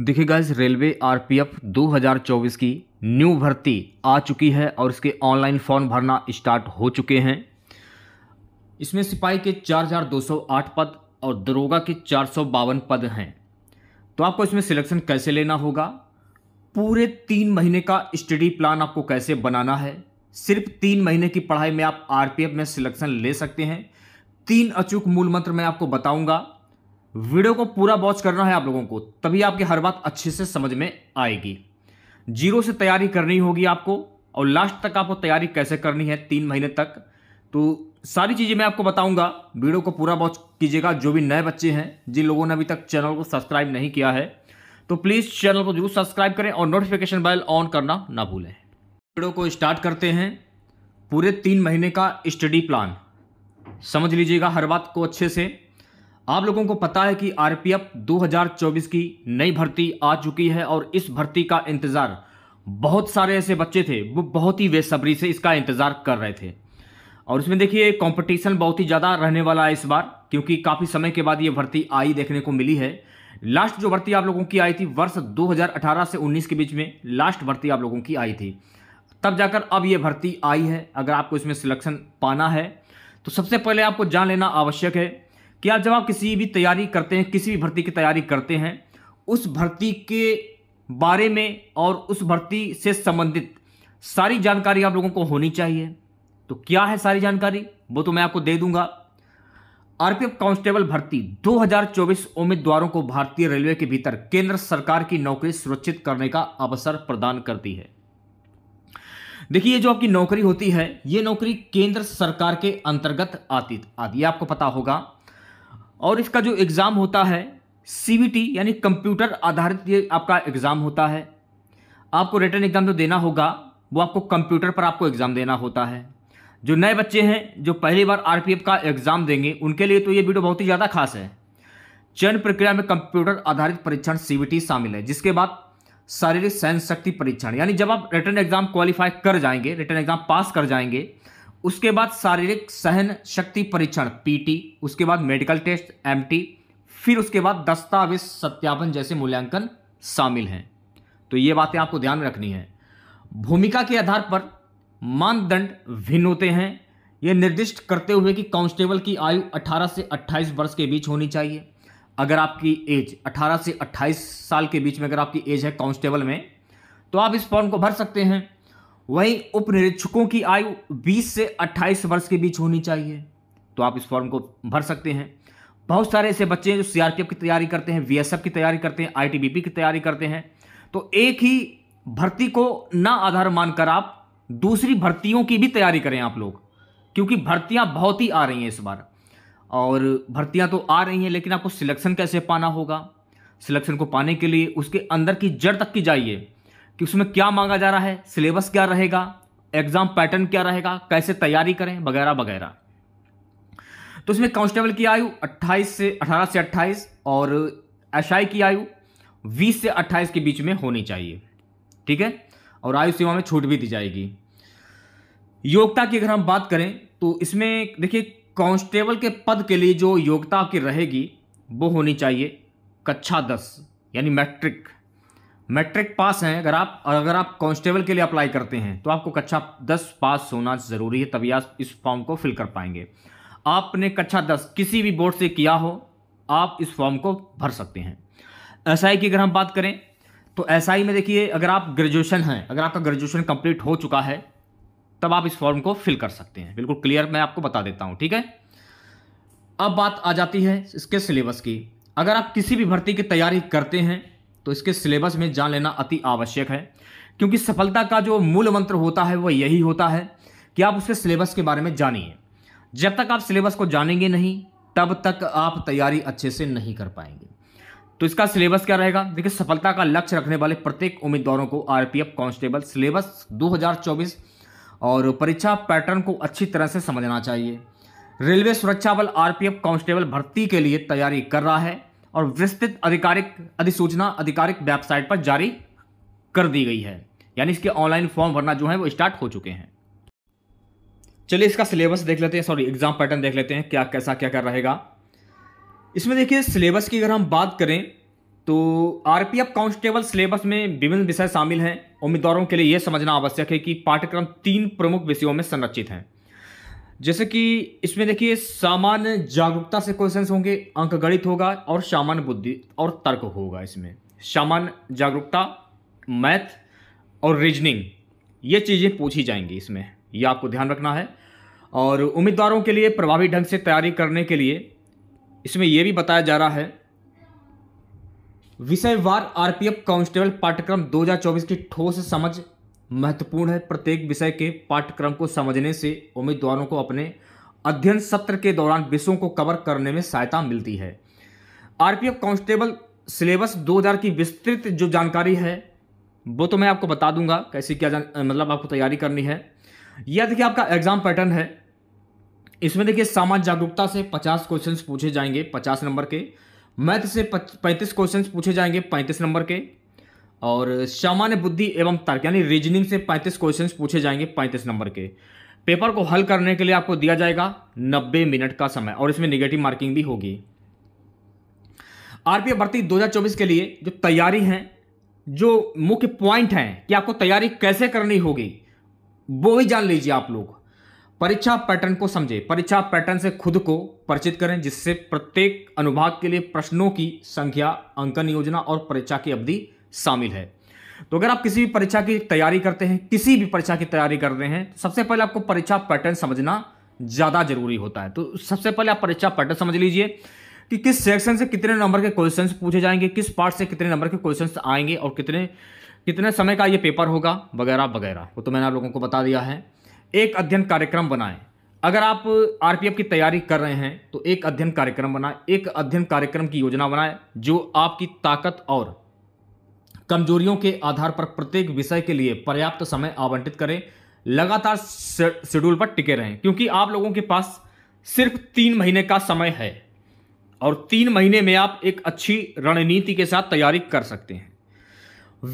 देखिए guys railway RPF 2024 की new भर्ती आ चुकी है और इसके ऑनलाइन फॉर्म भरना स्टार्ट हो चुके हैं इसमें सिपाही के 4,208 पद और दरोगा के चार पद हैं तो आपको इसमें सिलेक्शन कैसे लेना होगा पूरे तीन महीने का स्टडी प्लान आपको कैसे बनाना है सिर्फ तीन महीने की पढ़ाई में आप आरपीएफ में सिलेक्शन ले सकते हैं तीन अचूक मूल मंत्र मैं आपको बताऊंगा वीडियो को पूरा वॉच करना है आप लोगों को तभी आपकी हर बात अच्छे से समझ में आएगी जीरो से तैयारी करनी होगी आपको और लास्ट तक आपको तैयारी कैसे करनी है तीन महीने तक तो सारी चीज़ें मैं आपको बताऊंगा वीडियो को पूरा वॉच कीजिएगा जो भी नए बच्चे हैं जिन लोगों ने अभी तक चैनल को सब्सक्राइब नहीं किया है तो प्लीज़ चैनल को जरूर सब्सक्राइब करें और नोटिफिकेशन बेल ऑन करना ना भूलें वीडियो को स्टार्ट करते हैं पूरे तीन महीने का स्टडी प्लान समझ लीजिएगा हर बात को अच्छे से आप लोगों को पता है कि आरपीएफ 2024 की नई भर्ती आ चुकी है और इस भर्ती का इंतज़ार बहुत सारे ऐसे बच्चे थे वो बहुत ही बेसब्री से इसका इंतज़ार कर रहे थे और इसमें देखिए कंपटीशन बहुत ही ज़्यादा रहने वाला है इस बार क्योंकि काफ़ी समय के बाद ये भर्ती आई देखने को मिली है लास्ट जो भर्ती आप लोगों की आई थी वर्ष 2018 से 19 के बीच में लास्ट भर्ती आप लोगों की आई थी तब जाकर अब ये भर्ती आई है अगर आपको इसमें सिलेक्शन पाना है तो सबसे पहले आपको जान लेना आवश्यक है कि आप जब आप किसी भी तैयारी करते हैं किसी भी भर्ती की तैयारी करते हैं उस भर्ती के बारे में और उस भर्ती से संबंधित सारी जानकारी आप लोगों को होनी चाहिए तो क्या है सारी जानकारी वो तो मैं आपको दे दूंगा आरपीएफ कांस्टेबल भर्ती 2024 उम्मीदवारों को भारतीय रेलवे के भीतर केंद्र सरकार की नौकरी सुरक्षित करने का अवसर प्रदान करती है देखिए ये जो आपकी नौकरी होती है ये नौकरी केंद्र सरकार के अंतर्गत आती आती आपको पता होगा और इसका जो एग्ज़ाम होता है सी यानी कंप्यूटर आधारित ये आपका एग्ज़ाम होता है आपको रिटर्न एग्ज़ाम जो देना होगा वो आपको कंप्यूटर पर आपको एग्ज़ाम देना होता है जो नए बच्चे हैं जो पहली बार आर का एग्ज़ाम देंगे उनके लिए तो ये वीडियो बहुत ही ज़्यादा खास है चयन प्रक्रिया में कंप्यूटर आधारित परीक्षण सी शामिल है जिसके बाद शारीरिक सहन शक्ति परीक्षण यानी जब आप रिटर्न एग्ज़ाम क्वालिफाई कर जाएंगे रिटर्न एग्ज़ाम पास कर जाएंगे उसके बाद शारीरिक सहन शक्ति परीक्षण पीटी उसके बाद मेडिकल टेस्ट एमटी फिर उसके बाद दस्तावेज सत्यापन जैसे मूल्यांकन शामिल हैं तो ये बातें आपको ध्यान में रखनी है भूमिका के आधार पर मानदंड भिन्न होते हैं ये निर्दिष्ट करते हुए कि कांस्टेबल की आयु 18 से 28 वर्ष के बीच होनी चाहिए अगर आपकी एज 18 से 28 साल के बीच में अगर आपकी एज है कांस्टेबल में तो आप इस फॉर्म को भर सकते हैं वहीं उप निरीक्षकों की आयु 20 से 28 वर्ष के बीच होनी चाहिए तो आप इस फॉर्म को भर सकते हैं बहुत सारे ऐसे बच्चे हैं जो सीआरपीएफ की तैयारी करते हैं बीएसएफ की तैयारी करते हैं आईटीबीपी की तैयारी करते हैं तो एक ही भर्ती को ना आधार मानकर आप दूसरी भर्तियों की भी तैयारी करें आप लोग क्योंकि भर्तियां बहुत ही आ रही हैं इस बार और भर्तियां तो आ रही हैं लेकिन आपको सिलेक्शन कैसे पाना होगा सिलेक्शन को पाने के लिए उसके अंदर की जड़ तक की जाइए कि उसमें क्या मांगा जा रहा है सिलेबस क्या रहेगा एग्जाम पैटर्न क्या रहेगा कैसे तैयारी करें वगैरह वगैरह तो इसमें कांस्टेबल की आयु 28 से 18 से 28 और एस की आयु 20 से 28 के बीच में होनी चाहिए ठीक है और आयु सीमा में छूट भी दी जाएगी योग्यता की अगर हम बात करें तो इसमें देखिए कांस्टेबल के पद के लिए जो योग्यता की रहेगी वो होनी चाहिए कक्षा दस यानी मैट्रिक मैट्रिक पास हैं अगर आप अगर आप कांस्टेबल के लिए अप्लाई करते हैं तो आपको कक्षा दस पास होना ज़रूरी है तभी आप इस फॉर्म को फिल कर पाएंगे आपने कक्षा दस किसी भी बोर्ड से किया हो आप इस फॉर्म को भर सकते हैं एस की अगर हम बात करें तो एस में देखिए अगर आप ग्रेजुएशन हैं अगर आपका ग्रेजुएशन कंप्लीट हो चुका है तब आप इस फॉर्म को फिल कर सकते हैं बिल्कुल क्लियर मैं आपको बता देता हूँ ठीक है अब बात आ जाती है इसके सिलेबस की अगर आप किसी भी भर्ती की तैयारी करते हैं तो इसके सिलेबस में जान लेना अति आवश्यक है क्योंकि सफलता का जो मूल मंत्र होता है वह यही होता है कि आप उसके सिलेबस के बारे में जानिए जब तक आप सिलेबस को जानेंगे नहीं तब तक आप तैयारी अच्छे से नहीं कर पाएंगे तो इसका सिलेबस क्या रहेगा देखिए सफलता का लक्ष्य रखने वाले प्रत्येक उम्मीदवारों को आरपीएफ कांस्टेबल सिलेबस 2024 और परीक्षा पैटर्न को अच्छी तरह से समझना चाहिए रेलवे सुरक्षा बल आरपीएफ कांस्टेबल भर्ती के लिए तैयारी कर रहा है और विस्तृत आधिकारिक अधिसूचना आधिकारिक वेबसाइट पर जारी कर दी गई है यानी इसके ऑनलाइन फॉर्म भरना जो है वो स्टार्ट हो चुके हैं चलिए इसका सिलेबस देख लेते हैं सॉरी एग्जाम पैटर्न देख लेते हैं क्या कैसा क्या क्या रहेगा इसमें देखिए सिलेबस की अगर हम बात करें तो आरपीएफ कांस्टेबल सिलेबस में विभिन्न विषय शामिल हैं उम्मीदवारों के लिए यह समझना आवश्यक है कि पाठ्यक्रम तीन प्रमुख विषयों में संरचित हैं जैसे कि इसमें देखिए सामान्य जागरूकता से क्वेश्चंस होंगे अंकगणित होगा और सामान्य बुद्धि और तर्क होगा इसमें सामान्य जागरूकता मैथ और रीजनिंग ये चीज़ें पूछी जाएंगी इसमें ये आपको ध्यान रखना है और उम्मीदवारों के लिए प्रभावी ढंग से तैयारी करने के लिए इसमें यह भी बताया जा रहा है विषयवार आरपीएफ कांस्टेबल पाठ्यक्रम 2024 की ठोस समझ महत्वपूर्ण है प्रत्येक विषय के पाठ्यक्रम को समझने से उम्मीदवारों को अपने अध्ययन सत्र के दौरान विषयों को कवर करने में सहायता मिलती है आरपीएफ कांस्टेबल सिलेबस 2000 की विस्तृत जो जानकारी है वो तो मैं आपको बता दूंगा कैसे क्या जान मतलब आपको तैयारी करनी है यह देखिए आपका एग्जाम पैटर्न है इसमें देखिए सामान्य जागरूकता से 50 क्वेश्चंस पूछे जाएंगे 50 नंबर के मैथ से पैंतीस क्वेश्चंस पूछे जाएंगे 35 नंबर के और सामान्य बुद्धि एवं तर्क यानी रीजनिंग से 35 क्वेश्चंस पूछे जाएंगे 35 नंबर के पेपर को हल करने के लिए आपको दिया जाएगा 90 मिनट का समय और इसमें निगेटिव मार्किंग भी होगी एफ भर्ती 2024 के लिए जो तैयारी है जो मुख्य पॉइंट हैं कि आपको तैयारी कैसे करनी होगी वो भी जान लीजिए आप लोग परीक्षा पैटर्न को समझे परीक्षा पैटर्न से खुद को परिचित करें जिससे प्रत्येक अनुभाग के लिए प्रश्नों की संख्या अंकन योजना और परीक्षा की अवधि शामिल है तो अगर आप किसी भी परीक्षा की तैयारी करते हैं किसी भी परीक्षा की तैयारी कर रहे हैं तो सबसे पहले आपको परीक्षा पैटर्न समझना ज़्यादा जरूरी होता है तो सबसे पहले आप परीक्षा पैटर्न समझ लीजिए कि किस सेक्शन से कितने नंबर के क्वेश्चंस पूछे जाएंगे किस पार्ट से कितने नंबर के क्वेश्चंस आएंगे और कितने कितने समय का ये पेपर होगा वगैरह वगैरह वो तो मैंने आप लोगों को बता दिया है एक अध्ययन कार्यक्रम बनाएं अगर आप आरपीएफ की तैयारी कर रहे हैं तो एक अध्ययन कार्यक्रम बनाएं एक अध्ययन कार्यक्रम की योजना बनाएं जो आपकी ताकत और कमजोरियों के आधार पर प्रत्येक विषय के लिए पर्याप्त समय आवंटित करें लगातार शेड्यूल पर टिके रहें क्योंकि आप लोगों के पास सिर्फ तीन महीने का समय है और तीन महीने में आप एक अच्छी रणनीति के साथ तैयारी कर सकते हैं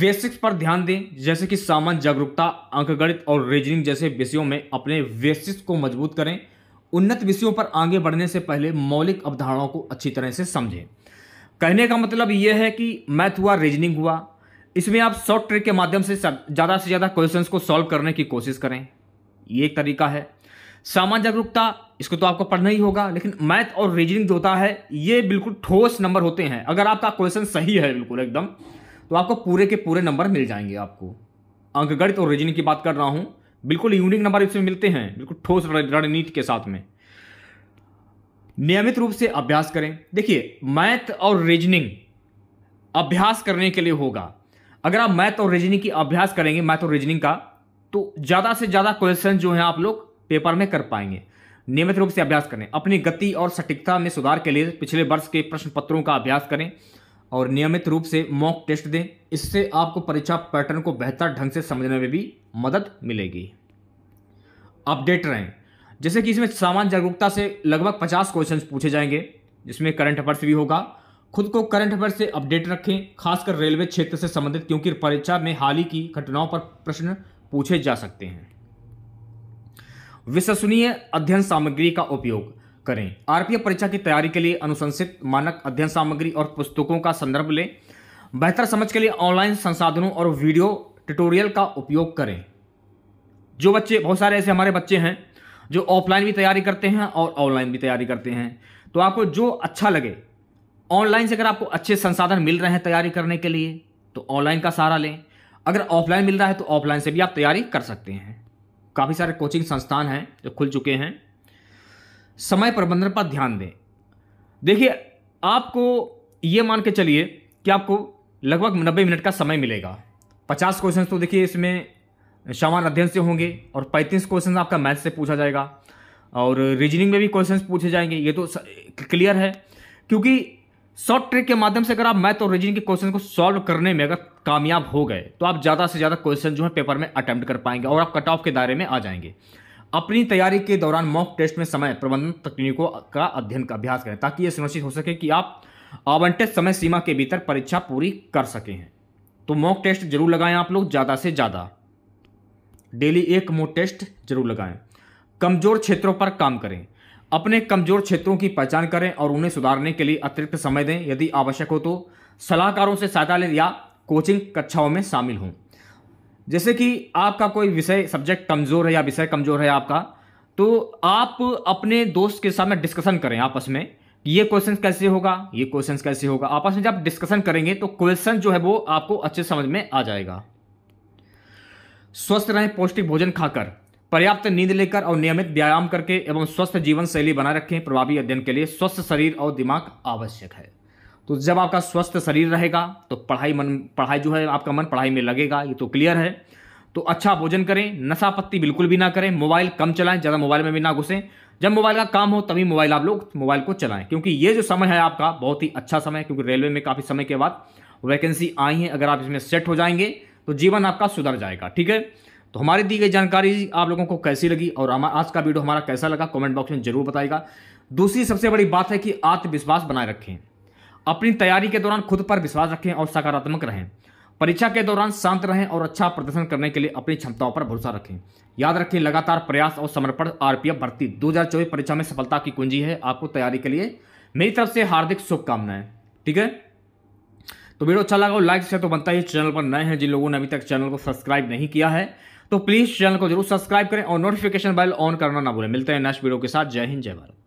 बेसिक्स पर ध्यान दें जैसे कि सामान्य जागरूकता अंकगणित और रीजनिंग जैसे विषयों में अपने बेसिक्स को मजबूत करें उन्नत विषयों पर आगे बढ़ने से पहले मौलिक अवधारणाओं को अच्छी तरह से समझें कहने का मतलब यह है कि मैथ हुआ रीजनिंग हुआ इसमें आप शॉर्ट ट्रिक के माध्यम से ज़्यादा से ज़्यादा क्वेश्चन को सॉल्व करने की कोशिश करें ये एक तरीका है सामान्य जागरूकता इसको तो आपको पढ़ना ही होगा लेकिन मैथ और रीजनिंग जो होता है ये बिल्कुल ठोस नंबर होते हैं अगर आपका क्वेश्चन सही है बिल्कुल एकदम तो आपको पूरे के पूरे नंबर मिल जाएंगे आपको अंकगणित और रीजनिंग की बात कर रहा हूँ बिल्कुल यूनिक नंबर इसमें मिलते हैं बिल्कुल ठोस रणनीति के साथ में नियमित रूप से अभ्यास करें देखिए मैथ और रीजनिंग अभ्यास करने के लिए होगा अगर आप मैथ और रीजनिंग की अभ्यास करेंगे मैथ और रीजनिंग का तो ज़्यादा से ज़्यादा क्वेश्चन जो है आप लोग पेपर में कर पाएंगे नियमित रूप से अभ्यास करें अपनी गति और सटीकता में सुधार के लिए पिछले वर्ष के प्रश्न पत्रों का अभ्यास करें और नियमित रूप से मॉक टेस्ट दें इससे आपको परीक्षा पैटर्न को बेहतर ढंग से समझने में भी मदद मिलेगी अपडेट रहें जैसे कि इसमें सामान्य जागरूकता से लगभग पचास क्वेश्चन पूछे जाएंगे जिसमें करंट अफेयर्स भी होगा खुद को करंट अफेयर से अपडेट रखें खासकर रेलवे क्षेत्र से संबंधित क्योंकि परीक्षा में हाल ही की घटनाओं पर प्रश्न पूछे जा सकते हैं विश्वसनीय अध्ययन सामग्री का उपयोग करें आरपीएफ परीक्षा की तैयारी के लिए अनुशंसित मानक अध्ययन सामग्री और पुस्तकों का संदर्भ लें बेहतर समझ के लिए ऑनलाइन संसाधनों और वीडियो ट्यूटोरियल का उपयोग करें जो बच्चे बहुत सारे ऐसे हमारे बच्चे हैं जो ऑफलाइन भी तैयारी करते हैं और ऑनलाइन भी तैयारी करते हैं तो आपको जो अच्छा लगे ऑनलाइन से अगर आपको अच्छे संसाधन मिल रहे हैं तैयारी करने के लिए तो ऑनलाइन का सहारा लें अगर ऑफलाइन मिल रहा है तो ऑफलाइन से भी आप तैयारी कर सकते हैं काफ़ी सारे कोचिंग संस्थान हैं जो खुल चुके हैं समय प्रबंधन पर ध्यान दें देखिए आपको ये मान के चलिए कि आपको लगभग नब्बे मिनट का समय मिलेगा पचास क्वेश्चन तो देखिए इसमें सामान्य अध्ययन से होंगे और पैंतीस क्वेश्चन आपका मैथ से पूछा जाएगा और रीजनिंग में भी क्वेश्चन पूछे जाएंगे ये तो क्लियर है क्योंकि शॉर्ट ट्रिक के माध्यम से अगर आप मैथ और रीजनिंग के क्वेश्चन को सॉल्व करने में अगर कामयाब हो गए तो आप ज़्यादा से ज़्यादा क्वेश्चन जो है पेपर में अटैम्प्ट कर पाएंगे और आप कट ऑफ के दायरे में आ जाएंगे अपनी तैयारी के दौरान मॉक टेस्ट में समय प्रबंधन तकनीकों का अध्ययन का अभ्यास करें ताकि ये सुनिश्चित हो सके कि आप आवंटित समय सीमा के भीतर परीक्षा पूरी कर सके हैं तो मॉक टेस्ट जरूर लगाएं आप लोग ज़्यादा से ज़्यादा डेली एक मॉक टेस्ट जरूर लगाएं कमज़ोर क्षेत्रों पर काम करें अपने कमजोर क्षेत्रों की पहचान करें और उन्हें सुधारने के लिए अतिरिक्त समय दें यदि आवश्यक हो तो सलाहकारों से सहायता लें या कोचिंग कक्षाओं में शामिल हों जैसे कि आपका कोई विषय सब्जेक्ट कमज़ोर है या विषय कमज़ोर है आपका तो आप अपने दोस्त के साथ में डिस्कशन करें आपस में ये क्वेश्चन कैसे होगा ये क्वेश्चन कैसे होगा आपस में जब डिस्कशन करेंगे तो क्वेश्चन जो है वो आपको अच्छे समझ में आ जाएगा स्वस्थ रहें पौष्टिक भोजन खाकर पर्याप्त नींद लेकर और नियमित व्यायाम करके एवं स्वस्थ जीवन शैली बनाए रखें प्रभावी अध्ययन के लिए स्वस्थ शरीर और दिमाग आवश्यक है तो जब आपका स्वस्थ शरीर रहेगा तो पढ़ाई मन पढ़ाई जो है आपका मन पढ़ाई में लगेगा ये तो क्लियर है तो अच्छा भोजन करें नशा पत्ती बिल्कुल भी ना करें मोबाइल कम चलाएं ज़्यादा मोबाइल में भी ना घुसें जब मोबाइल का काम हो तभी मोबाइल आप लोग मोबाइल को चलाएं क्योंकि ये जो समय है आपका बहुत ही अच्छा समय है क्योंकि रेलवे में काफ़ी समय के बाद वैकेंसी आई है अगर आप इसमें सेट हो जाएंगे तो जीवन आपका सुधर जाएगा ठीक है तो हमारी दी गई जानकारी आप लोगों को कैसी लगी और आज का वीडियो हमारा कैसा लगा कमेंट बॉक्स में जरूर बताएगा दूसरी सबसे बड़ी बात है कि आत्मविश्वास बनाए रखें अपनी तैयारी के दौरान खुद पर विश्वास रखें और सकारात्मक रहें परीक्षा के दौरान शांत रहें और अच्छा प्रदर्शन करने के लिए अपनी क्षमताओं पर भरोसा रखें याद रखें लगातार प्रयास और समर्पण आरपीएफ भर्ती चौबीस परीक्षा में सफलता की कुंजी है आपको तैयारी के लिए मेरी तरफ से हार्दिक शुभकामनाएं ठीक है तो वीडियो अच्छा लगा हो लाइक से तो बनता ही चैनल पर नए हैं जिन लोगों ने अभी तक चैनल को सब्सक्राइब नहीं किया है तो प्लीज़ चैनल को जरूर सब्सक्राइब करें और नोटिफिकेशन बेल ऑन करना ना भूलें मिलते हैं नेक्स्ट वीडियो के साथ जय हिंद जय भारत